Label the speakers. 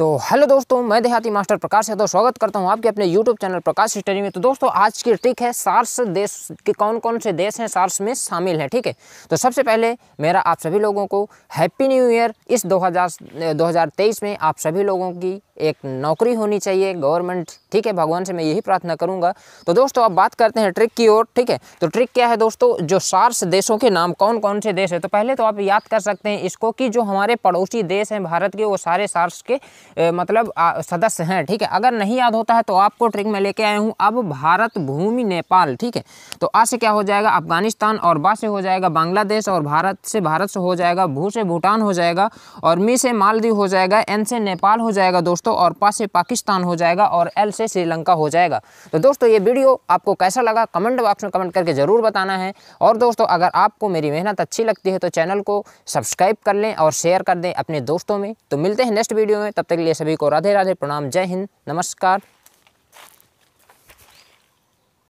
Speaker 1: तो हेलो दोस्तों मैं देहाती मास्टर प्रकाश यादव तो स्वागत करता हूं आपके अपने यूट्यूब चैनल प्रकाश स्टडी में तो दोस्तों आज की ट्रिक है सार्स देश के कौन कौन से देश हैं सार्स में शामिल हैं ठीक है तो सबसे पहले मेरा आप सभी लोगों को हैप्पी न्यू ईयर इस 2000 2023 में आप सभी लोगों की एक नौकरी होनी चाहिए गवर्नमेंट ठीक है भगवान से मैं यही प्रार्थना करूँगा तो दोस्तों आप बात करते हैं ट्रिक की ओर ठीक है तो ट्रिक क्या है दोस्तों जो सार्स देशों के नाम कौन कौन से देश है तो पहले तो आप याद कर सकते हैं इसको कि जो हमारे पड़ोसी देश हैं भारत के वो सारे सार्स के मतलब सदस्य हैं ठीक है अगर नहीं याद होता है तो आपको ट्रिक में लेके आया हूँ अब भारत भूमि नेपाल ठीक है तो आ से क्या हो जाएगा अफगानिस्तान और बा से हो जाएगा बांग्लादेश और भारत से भारत से हो जाएगा भू से भूटान हो जाएगा और मी से मालदीव हो जाएगा एन से नेपाल हो जाएगा दोस्तों और पा से पाकिस्तान हो जाएगा और एल से श्रीलंका हो जाएगा तो दोस्तों ये वीडियो आपको कैसा लगा कमेंट बॉक्स में कमेंट करके ज़रूर बताना है और दोस्तों अगर आपको मेरी मेहनत अच्छी लगती है तो चैनल को सब्सक्राइब कर लें और शेयर कर दें अपने दोस्तों में तो मिलते हैं नेक्स्ट वीडियो में तब तक के लिए सभी को राधे राधे प्रणाम जय हिंद नमस्कार